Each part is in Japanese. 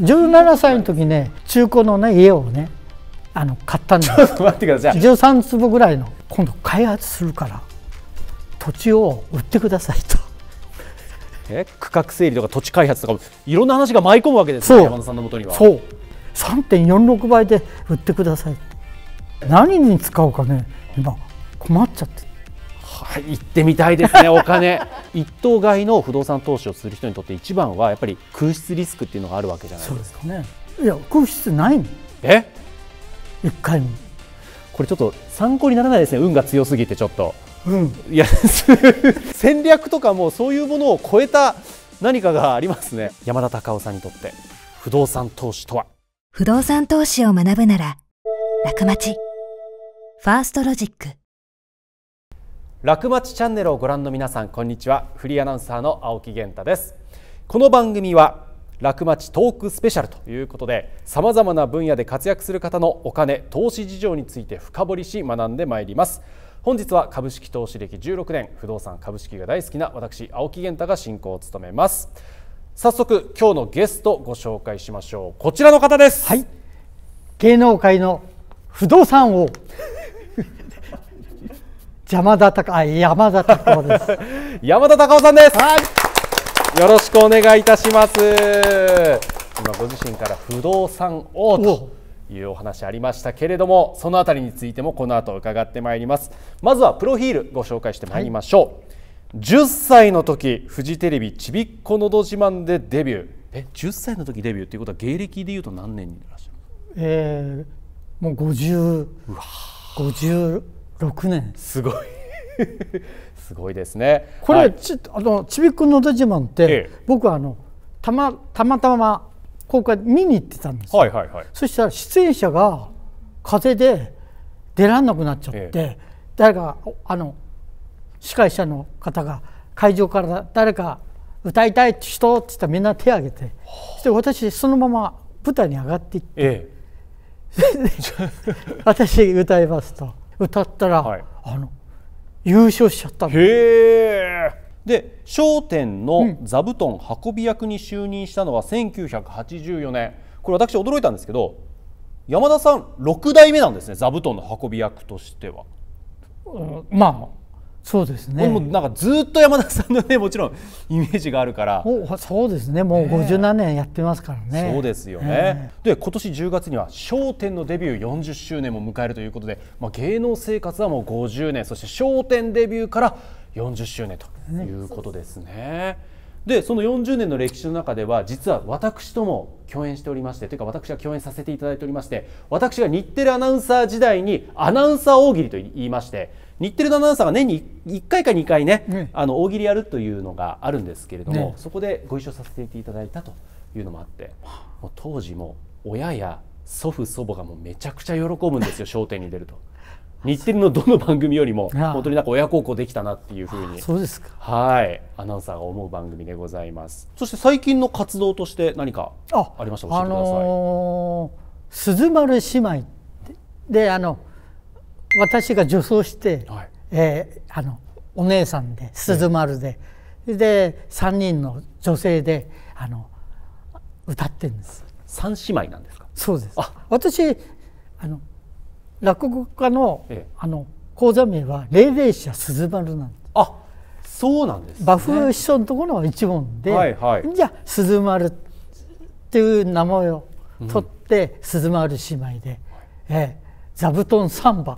17歳の時ね中古のね家をねあの買ったんです ちょっと待ってください13坪ぐらいの今度開発するから土地を売ってくださいとえ区画整理とか土地開発とかいろんな話が舞い込むわけですね山田さんのもとにはそう3.46倍で売ってください何に使うかね今困っちゃってはい、行ってみたいですね、お金。一等買いの不動産投資をする人にとって一番はやっぱり空室リスクっていうのがあるわけじゃないですか。すね、いや空室ないのえ一回もこれちょっと参考にならないですね運が強すぎてちょっと、うん、いや 戦略とかもそういうものを超えた何かがありますね山田隆夫さんにとって不動産投資とは不動産投資を学ぶなら楽町ファーストロジック楽町チャンネルをご覧の皆さんこんにちはフリーアナウンサーの青木源太ですこの番組は楽町トークスペシャルということでさまざまな分野で活躍する方のお金投資事情について深掘りし学んでまいります本日は株式投資歴16年不動産株式が大好きな私青木源太が進行を務めます早速今日のゲストをご紹介しましょうこちらの方ですはい芸能界の不動産王山田たか、山田隆夫です 山田隆夫さんです、はい、よろしくお願いいたします今ご自身から不動産王というお話ありましたけれどもそのあたりについてもこの後伺ってまいりますまずはプロフィールご紹介してまいりましょう、はい、10歳の時フジテレビちびっこのど自慢でデビューえ10歳の時デビューということは芸歴でいうと何年にいらっしゃるえー、もう50うわ六年すごい すごいですねこれ、はい、ちあのちびっくんのど自慢って、ええ、僕はあのたまたまたま公開見に行ってたんですよ、はいはいはい、そしたら出演者が風邪で出らんなくなっちゃって、え、誰かあの司会者の方が会場から誰か歌いたい人って言ったらみんな手を挙げてそして私そのまま舞台に上がっていって、私歌いますと歌ったら、はい、あの優勝しちゃったへえで『笑点』の座布団運び役に就任したのは1984年、これ私驚いたんですけど山田さん6代目なんですね座布団の運び役としては。うん、まあそうですねもうなんかずっと山田さんのねもちろんイメージがあるからそうですねもう50何年やってますからね、そうですよね、で今年10月には『笑点』のデビュー40周年も迎えるということで、まあ、芸能生活はもう50年そして『笑点』デビューから40周年ということですね。でその40年の歴史の中では実は私とも共演しておりましてというか私は共演させていただいておりまして私が日テレアナウンサー時代にアナウンサー大喜利と言いまして日テレのアナウンサーが年に1回か2回ね、ねあの大喜利やるというのがあるんですけれども、ね、そこでご一緒させていただいたというのもあってもう当時も親や祖父祖母がもうめちゃくちゃ喜ぶんですよ『笑点』に出ると。日テレのどの番組よりも本当になんか親孝行できたなっていうふうにそうですかはいアナウンサーが思う番組でございますそして最近の活動として何かありましたあのー、鈴丸姉妹であの私が女装して、はい、えー、あのお姉さんで鈴丸で、えー、で3人の女性であの歌ってるんです三姉妹なんですかそうですあ私あの落語家のええ、あの講座名は「霊霊者鈴丸」なんですあそうなんです、ね、馬風師匠のところの一問で、はいはい、じゃあ鈴丸っていう名前を取って、うん、鈴丸姉妹で、えー、座布団三番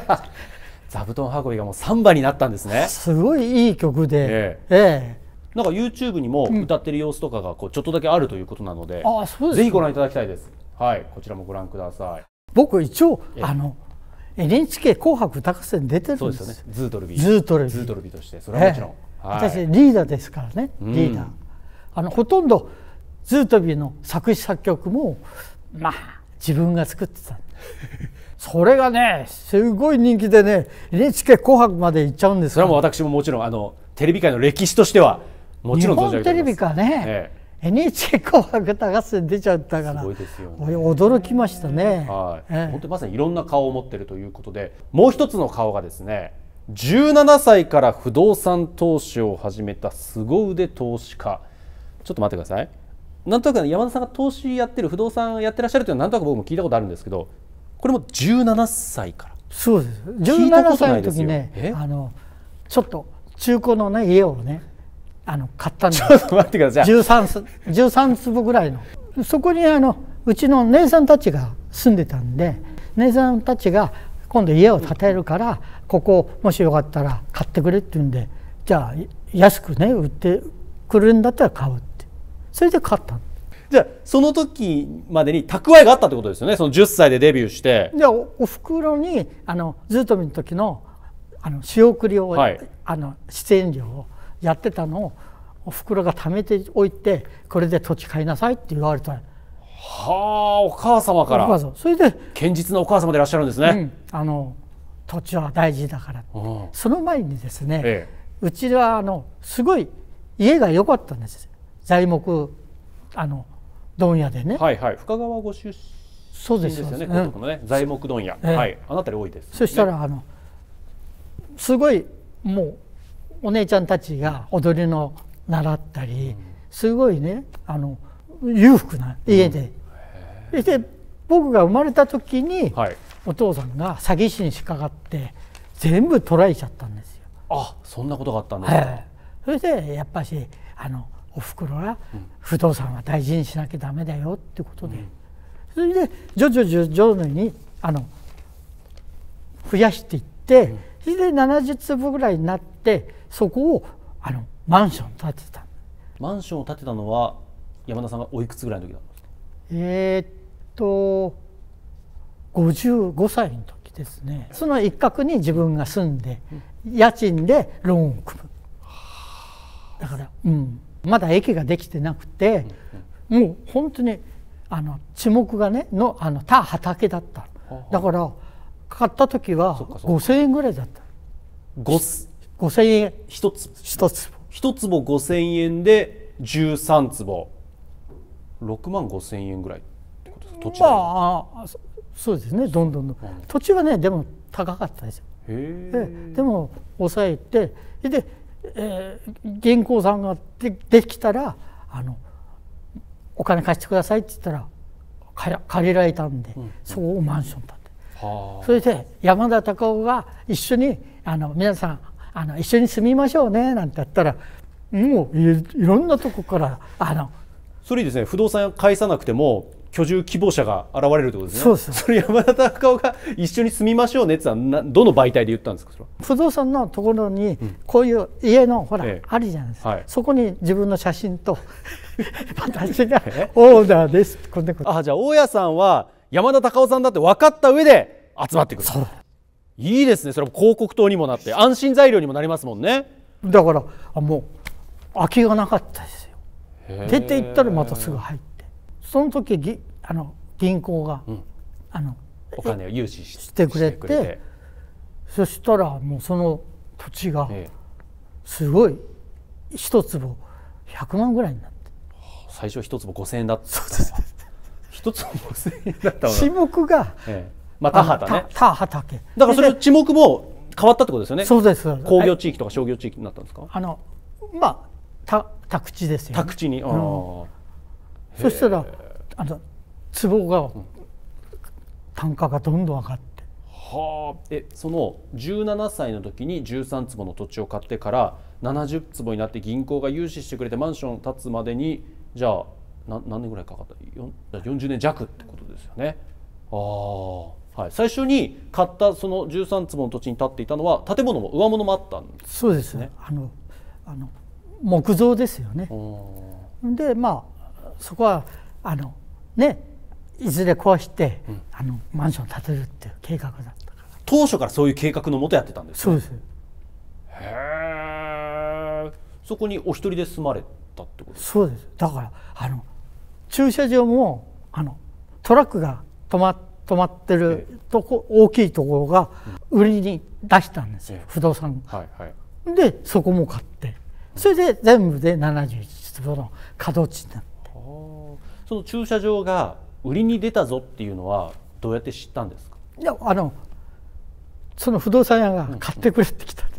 座布団運びがもうサンバになったんですね。すごいいい曲で、えええなんか YouTube にも歌ってる様子とかがこうちょっとだけあるということなので、うん、あそうです、ね、ぜひご覧いただきたいです。はい、こちらもご覧ください。僕一応あの NHK 紅白歌合戦出てるんです。そうですよね。ズートルビー。ズートルビー。ズートルビーとしてそれはもちろん。はい、私リーダーですからね。リーダー。うん、あのほとんどズートルビーの作詞作曲もまあ自分が作ってた。それがねすごい人気でね NHK 紅白まで行っちゃうんですそれはも私ももちろんあのテレビ界の歴史としてはもちろん存じ上げておますテレビかね、ええ、NHK 紅白歌合戦出ちゃったからすごいですよ、ね、驚きましたね、はい、ええ、本当まさにいろんな顔を持ってるということでもう一つの顔がですね17歳から不動産投資を始めた凄腕投資家ちょっと待ってくださいなんとなく山田さんが投資やってる不動産やってらっしゃるというのはなんとなく僕も聞いたことあるんですけどこれも17歳からそうです17歳の時ねあのちょっと中古の、ね、家をねあの買ったんですちょっと待ってください 13, 13坪ぐらいのそこにあのうちの姉さんたちが住んでたんで姉さんたちが今度家を建てるからここもしよかったら買ってくれって言うんでじゃあ安くね売ってくれるんだったら買うってそれで買ったのじゃあその時までに蓄えがあったってことですよねその10歳でデビューしてじゃあおふくろにあのずっと見の時のあの仕送りを、はい、あの出演料をやってたのをおふくろが貯めておいてこれで土地買いなさいって言われたはあお母様からそれで堅実なお母様でいらっしゃるんですね、うん、あの土地は大事だから、うん、その前にですね、ええ、うちはあのすごい家が良かったんです材木あの問屋でね。はいはい。深川ご出身そうですよね。このね、材木問屋。はい。あなたり多いです。そしたらあのすごいもうお姉ちゃんたちが踊りの習ったり、すごいねあの裕福な家で。そして僕が生まれた時に、はい、お父さんが詐欺師に仕掛かって全部取られちゃったんですよ。あそんなことがあったんですか、それでやっぱしあのおふくろは不動産は大事にしなきゃだめだよってことで、それで徐々徐々にあの増やしていって、それで70坪ぐらいになってそこをあのマンション建てたマンションを建てたのは山田さんがおいくつぐらいの時だえー、っと55歳の時ですねその一角に自分が住んで、家賃でローンを組むだからうんまだ駅ができてなくて、もう本当にあの地木がねのあの田畑だっただから買った時は5,000円ぐらいだった5,000円1つ1つ1坪5,000円で13坪6万5,000円ぐらいってことです土地まあそうですねどんどんどん、土地はねでも高かったですよえでも抑えてでえー、銀行さんがでできたらあのお金貸してくださいって言ったら借りられたんで、うん、そこをマンション建て、はあ、それで山田隆夫が一緒にあの皆さんあの一緒に住みましょうねなんてやったらもういろんなとこからあのそれですね不動産返さなくても居住希望者が現れるということですね。そうですそれ山田隆夫が一緒に住みましょうねってのはどの媒体で言ったんですか不動産のところにこういう家の、ほら、あるじゃないですか、そこに自分の写真と 私がオーダーですこんなことあじゃあ大家さんは山田隆夫さんだって分かった上で集まってくるいいですねそれも広告塔にもなって安心材料にもなりますもんねだからもう空きがなかったですよ出て行ったらまたすぐ入って。その時ぎあの銀行が、うん、あのお金を融資してくれてそしたらもうその土地がすごい一坪100万ぐらいになって、最初一坪5000円だったそうです一坪5000円だった地木が、ええ、まあ田畑ね田畑だからそれ地木も変わったってことですよねそうです工業地域とか商業地域になったんですかあのまあ宅地ですよ、ね、宅地にああ、うんそしたらあの壺が、単価がどんどん上がって。はあ、えその17歳の時に13坪の土地を買ってから70坪になって銀行が融資してくれてマンション建つまでにじゃあな何年ぐらいかかった40年弱ってことですよね。あはい、最初に買ったその13坪の土地に建っていたのは建物も上物もあったんです、ね、そうですねあのあの木造ですよね。でまそこはあのねいずれ壊して、うん、あのマンション建てるっていう計画だったから当初からそういう計画のもとやってたんです、ね、そうですへえそこにお一人で住まれたってことそうですだからあの駐車場もあのトラックが止ま止まってるとこ、ええ、大きいところが売りに出したんですよ、え、不動産が、はいはい、でそこも買ってそれで全部で71坪の角地になってその駐車場が売りに出たぞっていうのはどうやって知ったんですかいやあのその不動産屋が買ってくれてきた、うんうん、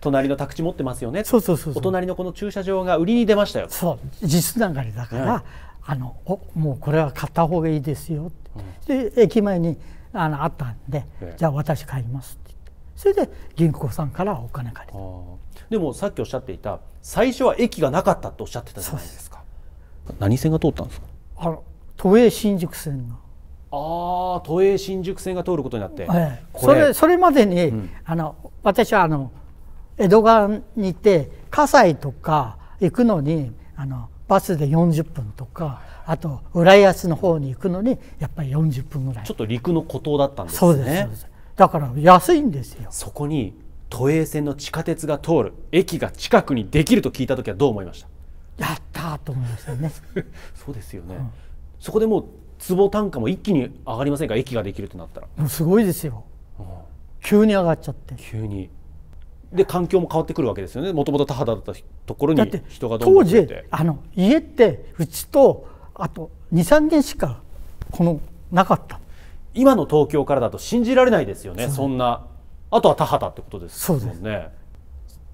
隣の宅地持ってますよねそうそうそうお隣のこの駐車場が売りに出ましたよそう実流りだから、あのおもうこれは買った方がいいですよって、うん、で駅前にあのあったんで、ええ、じゃあ私買いますって言ってそれで銀行さんからお金借りたでもさっきおっしゃっていた最初は駅がなかったとおっしゃってたじゃないですか何線が通ったんですかあ都営新宿線がああ都営新宿線が通ることになって、ええ、それそれまでに、うん、あの私はあの江戸川にいて葛西とか行くのにあのバスで40分とかあと浦安の方に行くのにやっぱり40分ぐらいちょっと陸の孤島だったんですねそうですだから安いんですよそこに都営線の地下鉄が通る駅が近くにできると聞いた時はどう思いましたやったと思いましたね そうですよね、うん、そこでもう坪単価も一気に上がりませんか駅ができるとなったらもうすごいですよ、うん、急に上がっちゃって急にで環境も変わってくるわけですよねもともと田畑だったところに人がどんどん増えて当時あの家ってうちとあと二三軒しかこのなかった今の東京からだと信じられないですよねそんなあとは田畑ってことですもんね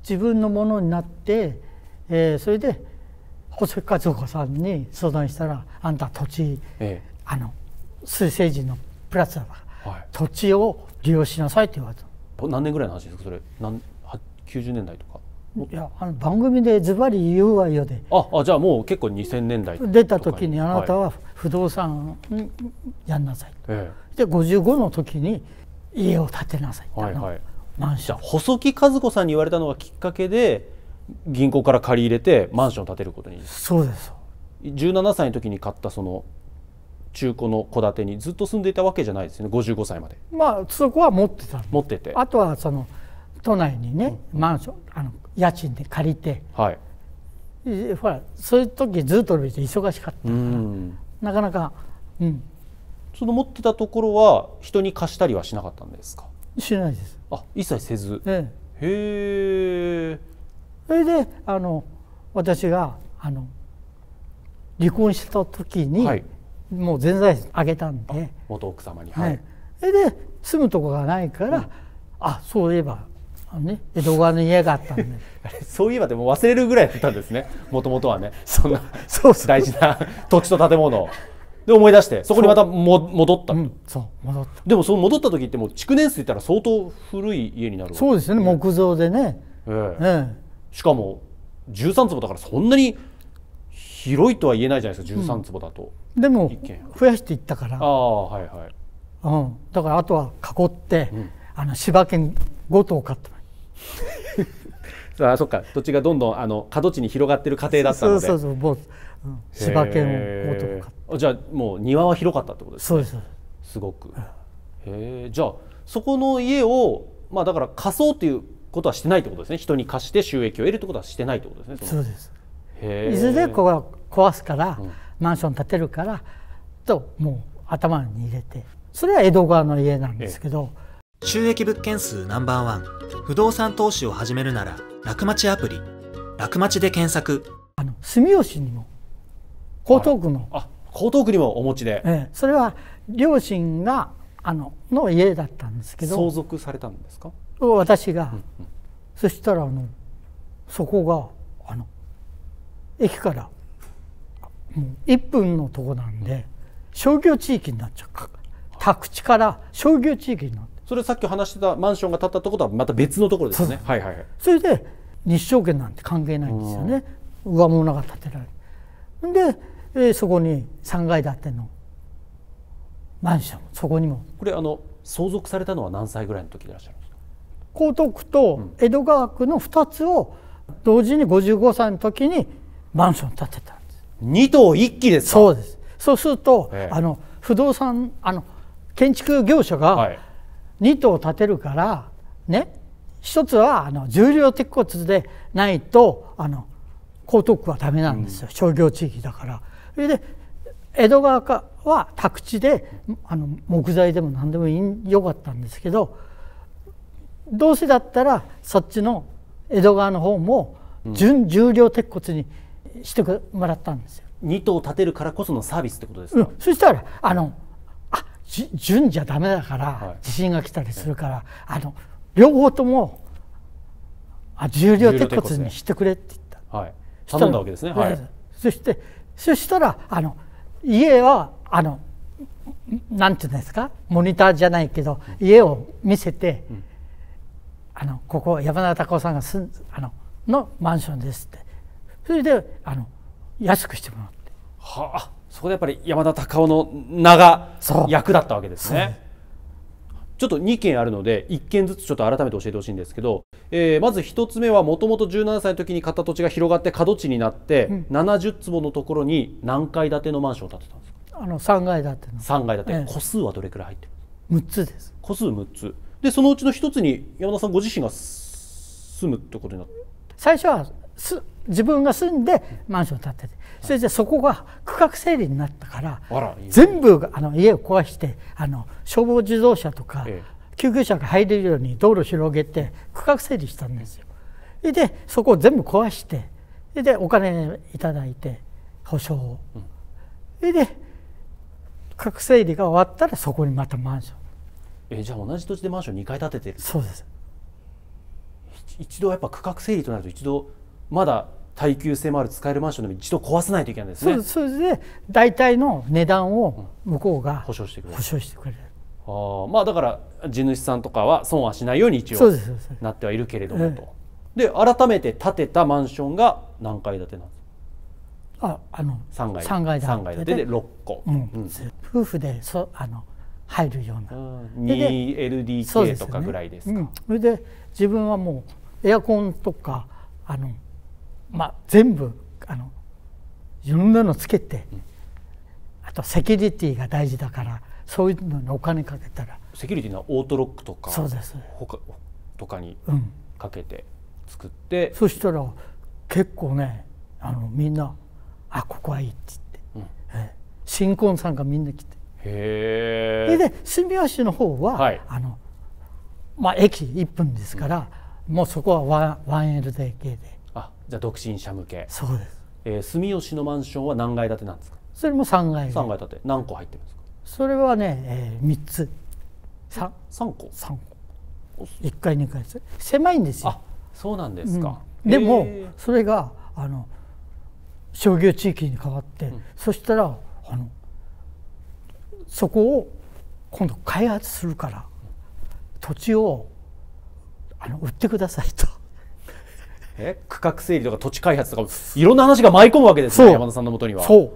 自分のものになって、えー、それで細木和子さんに相談したらあんた土地、ええ、あの水星人のプラスだから、はい、土地を利用しなさいって言われた何年ぐらいの話ですかそれ何90年代とかいやあの番組でズバリ言うわよでああじゃあもう結構2000年代出た時にあなたは不動産やんなさい、ええ、で55の時に家を建てなさい、はいはい、マンション細木和子さんに言われたのがきっかけで銀行から借り入れてマンションを建てることにそうです17歳の時に買ったその中古の戸建てにずっと住んでいたわけじゃないですよね55歳までまあそこは持ってた持っててあとはその都内にね、うん、マンションあの家賃で借りてはいほらそういう時ずっと忙しかったから、なかなかうんその持ってたところは人に貸したりはしなかったんですかしないですあ一切せず、ええ、へえそれであの私があの離婚した時に、はい、もう全財産あげたんで元奥様にはい、はい、それで住むとこがないから、うん、あそういえばあのね江戸川の家があったんで そういえばでも忘れるぐらいだったんですねもともとはねそんなそう大事な土地と建物を。で思い出してそこにまたも戻った、うん、そう戻ったでもその戻った時ってもう築年数いったら相当古い家になるわけそうですね木造でねええしかも13坪だからそんなに広いとは言えないじゃないですか13坪だと、うん、でも増やしていったからああはいはい、うん、だからあとは囲って、うん、あの柴犬5頭買っても あそっか土地がどんどんあの過渡地に広がってる過程だったのでそうそうそう、うん、柴犬を5頭買ってじゃあもう庭は広かったってことですねそうですすごく、うん、へえじゃあそこの家をまあだから貸そうっていうことはしてないってことですね人に貸して収益を得るってことはしてないってことですねそうですいずれここ壊すから、うん、マンション建てるからともう頭に入れてそれは江戸川の家なんですけど収益物件数ナンバーワン不動産投資を始めるなら楽町アプリ楽町で検索あの住吉にも江東区のあ江東区にもお持ちで、ええ、それは両親があのの家だったんですけど相続されたんですか私が、そしたらあのそこがあの駅から1分のとこなんで商業地域になっちゃう宅地から商業地域になってそれさっき話してたマンションが建ったとことはまた別のところですねはいはいはいそれで日照券なんて関係ないんですよね上物が建てられてで、えー、そこに3階建てのマンションそこにもこれあの相続されたのは何歳ぐらいの時でいらっしゃる江東区と江戸川区の2つを同時に55歳の時にマンション建てたんです2棟一気ですそうですそうすると、ええ、あの不動産あの建築業者が2棟建てるから、ね一つはあの重量鉄骨でないとあの江東区はダメなんですよ、うん、商業地域だから。それで江戸川区は宅地であの木材でも何でもよかったんですけどどうせだったらそっちの江戸川の方も準重量鉄骨にしてもらったんですよ。2棟建てるからこそのサービスってことですか、うん、そしたらあのあ準じゃだめだから、地震が来たりするから、あの両方ともあ重量鉄骨にしてくれって言った。はい、頼んだわけですね。はい、そしてそしたらあの家はあのなんていうんですかモニターじゃないけど家を見せて。うんあのここ山田孝夫さんが住んあののマンションですってそれであの安くしてもらって。はあそこでやっぱり山田孝夫の名が役だったわけですね。ちょっと2件あるので1件ずつちょっと改めて教えてほしいんですけど、えー、まず1つ目はもともと17歳の時に買った土地が広がって角地になって、うん、70坪のところに何階建てのマンションを建てたんですかあの3階建ての3階建て、ええ、個数はどれくらい入ってる6つです個数6つでそのうちの一つに山田さんご自身が住むってことになった最初はす自分が住んでマンションを建てて、はい、それでそこが区画整理になったから全部あの家を壊してあの消防自動車とか、ええ、救急車が入れるように道路広げて区画整理したんですよ。でそこを全部壊してでお金いただいて保証を。うん、で区画整理が終わったらそこにまたマンション。えじゃあ同じ土地でマンション2階建ててるそうです一度やっぱ区画整理となると一度まだ耐久性もある使えるマンションでも一度壊さないといけないんですねそうで大体の値段を向こうが、うん、保証してくれる保証してくれるあまあだから地主さんとかは損はしないように一応なってはいるけれどもと、えー、で改めて建てたマンションが何階建てなんですああの3階 ,3 階建てで6個、うんうん、夫婦でそあの入るような 2LDK とかぐらいですか、ねうん、それで自分はもうエアコンとかあの、まあ、全部あのいろんなのつけて、うん、あとセキュリティが大事だからそういうのにお金かけたらセキュリティのオートロックとかそうです他とかにかけて作って、うん、そしたら結構ねあのみんな「あここはいい」って言って、新婚さんがみんな来て。へえで住吉の方は、はい、あのまあ駅一分ですから、うん、もうそこはワンワンエ LDK であじゃあ独身者向けそうです、えー、住吉のマンションは何階建てなんですかそれも三階三階建て何個入ってるんですかそれはね、えー、つ三三個三個一階二階です狭いんですよあそうなんですか、うん、でもそれがあの商業地域に変わって、うん、そしたらあのそこを今度開発するから土地をあの売ってくださいと。え区画整理とか土地開発とかいろんな話が舞い込むわけですね山田さんのもとには。そう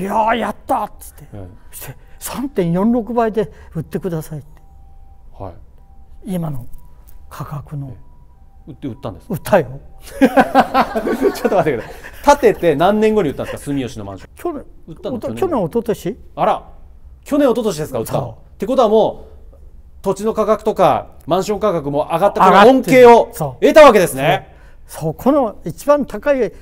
いややったっつって,、うん、して3.46倍で売ってくださいって、はい、今の価格の。売って売ったんです売ったよ ちょっと待ってください建てて何年後に売ったんですか住吉のマンション去年売ったの去年一昨年あら去年一昨年ですか売ったの。ってことはもう土地の価格とかマンション価格も上がったから恩恵を得たわけですね。そこの一番高い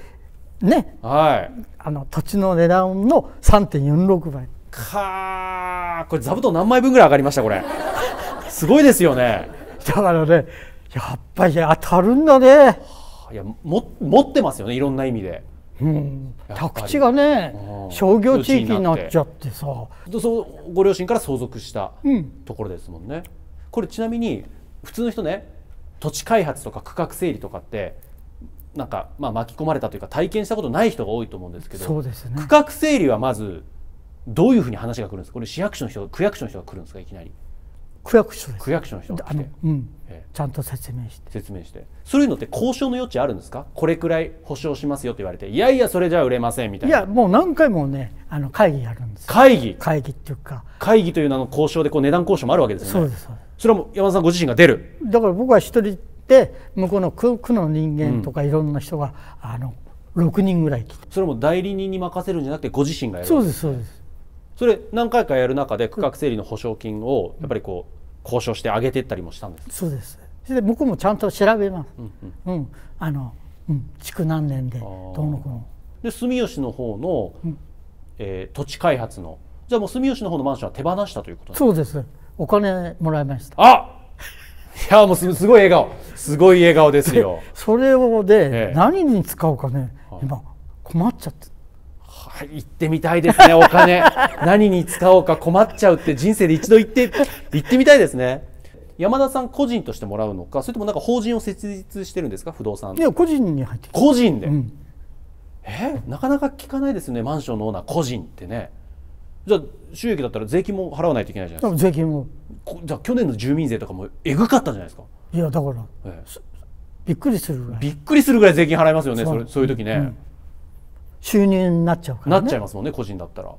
ね、はい、あの土地の値段の3.46倍。かこれ座布団何枚分ぐらい上がりましたこれ。すごいですよね。だからね、やっぱり当たるんだね。いやも持ってますよね、いろんな意味で。うん、宅地がね商業地域になっちゃってさそうご両親から相続したところですもんね、うん、これちなみに普通の人ね土地開発とか区画整理とかってなんかまあ巻き込まれたというか体験したことない人が多いと思うんですけど、ね、区画整理はまずどういうふうに話が来るんですこれ市役所の人区役所の人が来るんですかいきなり区役所区役所の人あの、うん、ええ、ちゃんと説明して説明してそういうのって交渉の余地あるんですかこれくらい保証しますよって言われていやいやそれじゃ売れませんみたいないやもう何回もねあの会議やるんです会議会議っていうか会議という名の交渉でこう値段交渉もあるわけですよねそうですそれはも山田さんご自身が出るだから僕は一人で向こうの区区の人間とかいろんな人が、うん、あの6人ぐらい来てそれも代理人に任せるんじゃなくてご自身がやるそうですそうですそれ何回かやる中で区画整理の保証金をやっぱりこう交渉して上げていったりもしたんですそうですで僕もちゃんと調べます、うんうん、うん、あの、うん、築何年でどの子ので住吉の方の、うん、えー、土地開発のじゃあもう住吉の方のマンションは手放したということですそうですお金もらいましたあいやもうすごい笑顔すごい笑顔ですよ それをで、何に使うかね、今困っちゃって行ってみたいですね お金何に使おうか困っちゃうって人生で一度行って行ってみたいですね山田さん個人としてもらうのかそれともなんか法人を設立してるんですか不動産いや個人に入って個人で、うん、えなかなか聞かないですねマンションのオーナー個人ってねじゃあ収益だったら税金も払わないといけないじゃないですか税金もじゃあ去年の住民税とかもえぐかったじゃないですかいやだから、ええ、びっくりするぐらいびっくりするぐらい税金払いますよねそれそういう時ね、うん収入になっちゃうから、ね、なっちゃいますもんね個人だったら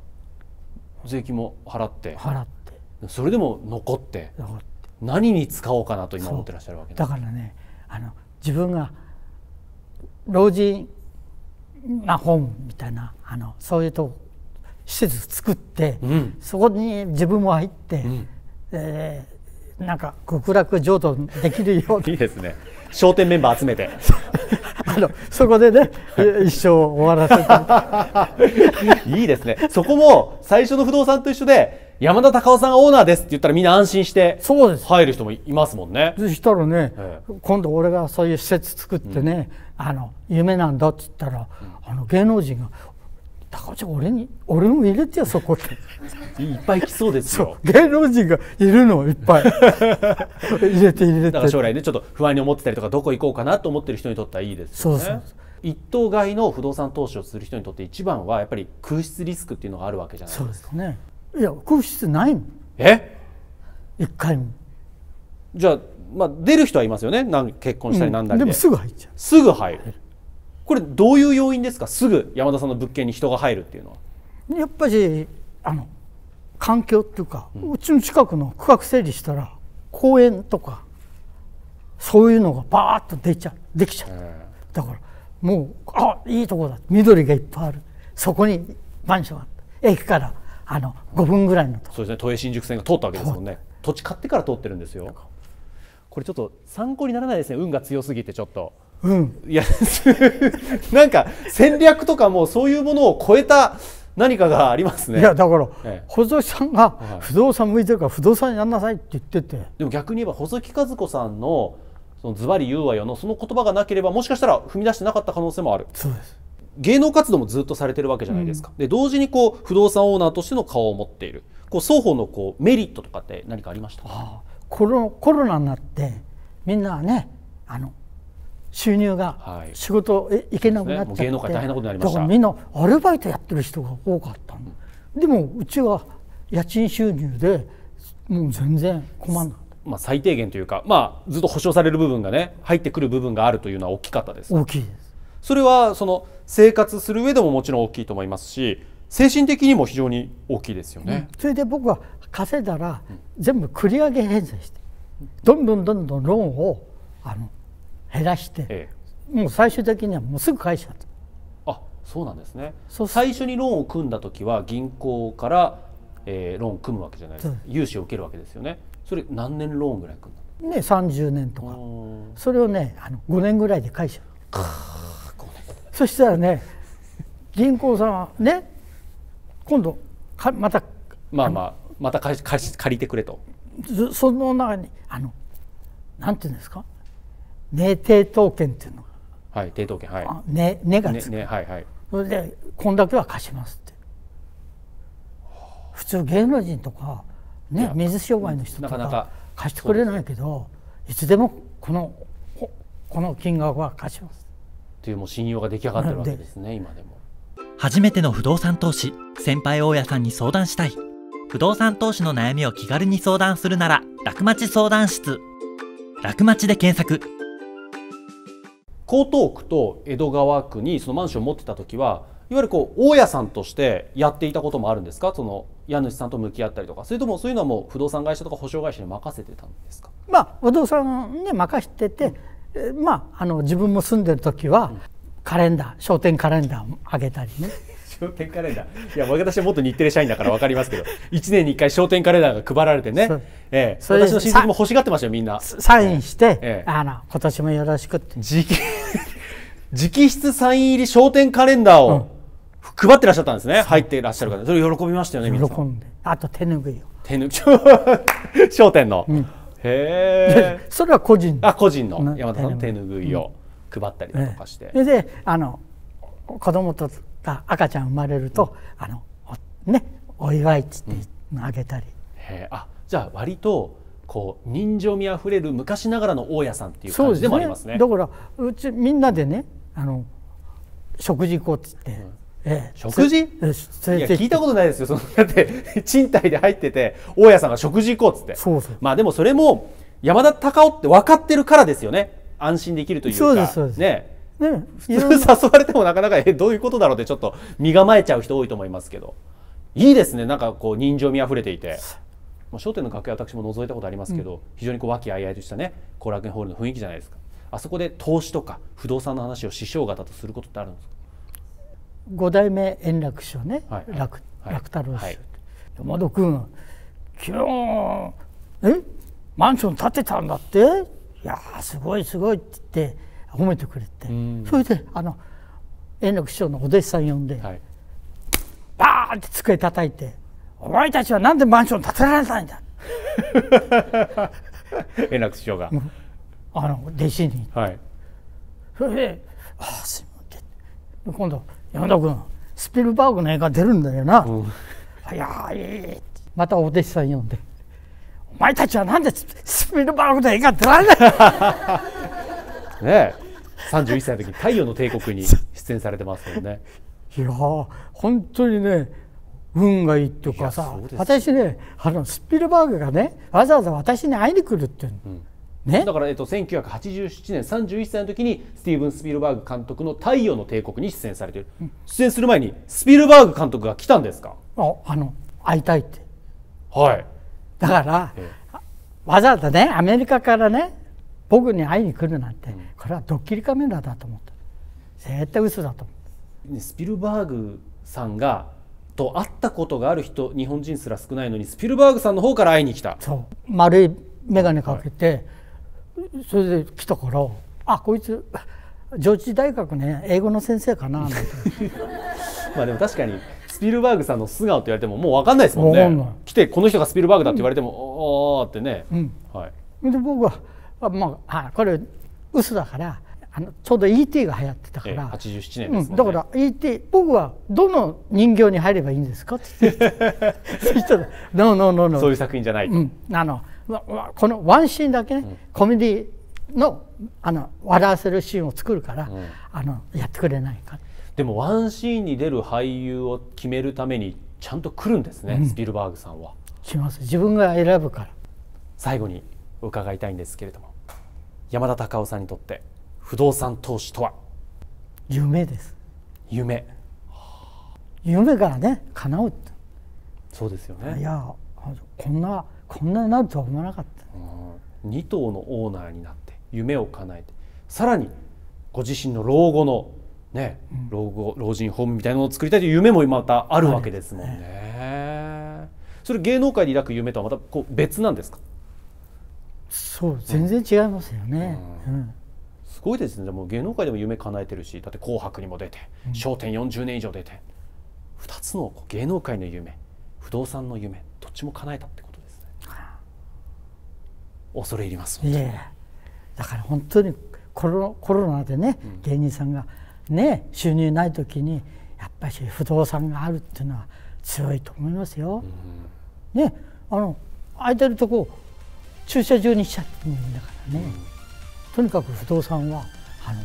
税金も払って払ってそれでも残って何に使おうかなと今思ってらっしゃるわけだからねあの自分が老人な本みたいなあのそういうと施設作って、うん、そこに自分も入って、うん、えー、なんか極楽浄土できるようにいいですね商店メンバー集めて あのそこでね、一生終わらせて いいですねそこも最初の不動産と一緒で山田隆夫さんオーナーですって言ったらみんな安心して入る人もいますもんね。そしたらね、ええ、今度俺がそういう施設作ってね、うん、あの夢なんだっつったら、うん、あの芸能人が高尾ちゃん俺に俺も入れてよそこっていっぱい来そうですよ芸能人がいるのいっぱい 入れて入れてだから将来ねちょっと不安に思ってたりとかどこ行こうかなと思ってる人にとってはいいですよねそうそう一等買いの不動産投資をする人にとって一番はやっぱり空室リスクっていうのがあるわけじゃないですかそうですねいや空室ないもんえ一回もじゃあまあ出る人はいますよね結婚したりなんだりでうん、でもすぐ入っちゃうすぐ入るこれどういう要因ですかすぐ山田さんの物件に人が入るっていうのはやっぱりあの環境っていうか、うん、うちの近くの区画整理したら公園とかそういうのがバーッと出ちゃできちゃう、だからもうあいいとこだ緑がいっぱいあるそこにマンションがあっ駅からあの5分ぐらいのと、うん、そうですね都営新宿線が通ったわけですもんね土地買ってから通ってるんですよこれちょっと参考にならないですね運が強すぎてちょっと。うん、いや なんか戦略とかもそういうものを超えた何かがありますねいやだから、ええ、細木さんが不動産向いてるから不動産にやんなさいって言ってて、はい、でも逆に言えば細木和子さんの「そのズバリ言うわよの」その言葉がなければもしかしたら踏み出してなかった可能性もあるそうです芸能活動もずっとされてるわけじゃないですか、うん、で同時にこう不動産オーナーとしての顔を持っているこう双方のこうメリットとかって何かありましたかコロコロナになってみんなねあの収入が仕事へ行けなくなっちゃって、ね、芸能界大変なことになりましだからみんなアルバイトやってる人が多かったでもうちは家賃収入でもう全然困らない。まあ、最低限というか、まあ、ずっと保証される部分がね入ってくる部分があるというのは大きかったです大きいですそれはその生活する上でももちろん大きいと思いますし精神的にも非常に大きいですよね、うん、それで僕は稼いだら全部繰り上げ返済してどんどんどんどんローンをあの減らして、ええ、もう最終的にはもうすぐ返しちゃった。あそうなんですね最初にローンを組んだ時は銀行から、えー、ローン組むわけじゃないですか融資を受けるわけですよねそれ何年ローンぐらい組んだね、30年とかそれをねあの5年ぐらいで返しちゃうそしたらね銀行さんはね今度かまたまあまあまた貸し借りてくれとその中にあのなんていうんですか明抵当権っていうのはい抵当権はい「ね」ねがつく、ねね、はいはい、それで「こんだけは貸します」って普通芸能人とか、ね、水商売の人とか貸してくれないけどいつでもこのこの金額は貸しますというもう信用が出来上がってるわけですね今でも初めての不動産投資先輩大家さんに相談したい不動産投資の悩みを気軽に相談するなら楽町相談室楽町で検索江東区と江戸川区にそのマンションを持ってた時はいわゆるこう大家さんとしてやっていたこともあるんですかその家主さんと向き合ったりとかそれともそういうのはもう不動産会社とか保証会社に任せてたんですか、まあ、不動産に任せてて、うん、まあ、あの自分も住んでる時は、カレンダー商店カレンダーをあげたりね商店カレンダーいや私はもっと日テレ社員だから分かりますけど1年に1回商店カレンダーが配られてね、ええ、私の親戚も欲しがってましたよみんなサインして、ええ、あの今年もよろしくって直直筆サイン入り商店カレンダーを、配ってらっしゃったんですね入っていらっしゃる方それ喜びましたよね皆さん喜んであと手ぬぐいを手ぬ 商店の、うん、へえそれは個人あ個人の山田さんの手ぬぐいを配ったりとかして、ええ、であの子供とが赤ちゃん生まれると、うん、あのねお祝いっつってあげたり、うん、あじゃあ割とこう人情味あふれる昔ながらの大家さんっていう感じでもありますね、ね、だからうちみんなでねあの食事行こうっつって、うんええ、食事いや聞いたことないですよそのだって賃貸で入ってて大家さんが食事行こうっつってそうそうまあでもそれも山田隆夫って分かってるからですよね安心できるというかそうですそうです、ね、ね、普通誘われてもなかなかえどういうことだろうってちょっと身構えちゃう人多いと思いますけどいいですねなんかこう人情味あふれていて。まあ、商店の楽屋私も覗いたことありますけど、うん、非常にこう和気あいあいとしたね後楽園ホールの雰囲気じゃないですかあそこで投資とか不動産の話を師匠方とすることってあるんですか五代目円楽師匠ね、はい、楽、楽太郎師匠、はい、山田君昨日えマンション建てたんだっていやすごいすごいって言って褒めてくれて、それであの円楽師匠のお弟子さん呼んで、はい、バーンって机叩いて「お前たちは何でマンション建てられたんだ」円楽師匠が。あの弟子に、はい、それで「ああすいません」今度山田君スピルバーグの映画出るんだよな。うん、いやいいまたお弟子さん呼んで「お前たちはなんでスピルバーグの映画出られない ねえ31歳の時に「太陽の帝国」に出演されてますもんね。いや本当にね運がいいっていうかさ私ねあのスピルバーグがねわざわざ私に会いに来るっていううんね、だから、えっと、1987年31歳の時にスティーブン・スピルバーグ監督の「太陽の帝国」に出演されてる、うん、出演する前にスピルバーグ監督が来たんですかああの会いたいってはいだから、ええ、わざわざねアメリカからね僕に会いに来るなんて、これはドッキリカメラだと思った絶対嘘だと思ったスピルバーグさんがと会ったことがある人日本人すら少ないのにスピルバーグさんの方から会いに来たそう丸い眼鏡かけて、はい、それで来たからあこいつ上智大学ね英語の先生かなな まあでも確かにスピルバーグさんの素顔って言われてももう分かんないですもんね来てこの人がスピルバーグだって言われても、うん、おおってね、うん、はい、で僕はもあこれ嘘だからあのちょうど ET が流行ってたから、えー、87年、ねうん、だから ET 僕はどの人形に入ればいいんですか?」って言って そノーノーノーノー」そういう作品じゃない、うん、あのこのワンシーンだけね、うん、コメディのあの笑わせるシーンを作るから、あのやってくれないかでもワンシーンに出る俳優を決めるためにちゃんと来るんですね、スピルバーグさんは。します自分が選ぶから最後に伺いたいんですけれども山田隆夫さんにとって不動産投資とは夢です夢夢がね叶うそうですよねいやこんなこんなになるとは思わなかった、うん、2頭のオーナーになって夢を叶えてさらにご自身の老後のね、うん、老後老人ホームみたいなのを作りたいという夢もまたあるわけですもんね。ねそれ芸能界で抱く夢とはまたこう別なんですかそう全然違いますよね、うんうん、すごいですねもう芸能界でも夢叶えてるしだって「紅白」にも出て『笑点』40年以上出て2つの芸能界の夢不動産の夢どっちも叶えたってことですね恐れ入りますいやだから本当にコロコロナでね、うん、芸人さんがね収入ない時にやっぱり不動産があるっていうのは強いと思いますよ、ねあの空いてるとこ駐車場にしちゃっんだからね、とにかく不動産はあの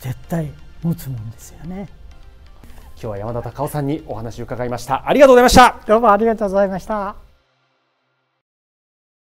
絶対持つもんですよね今日は山田孝夫さんにお話を伺いましたありがとうございましたどうもありがとうございました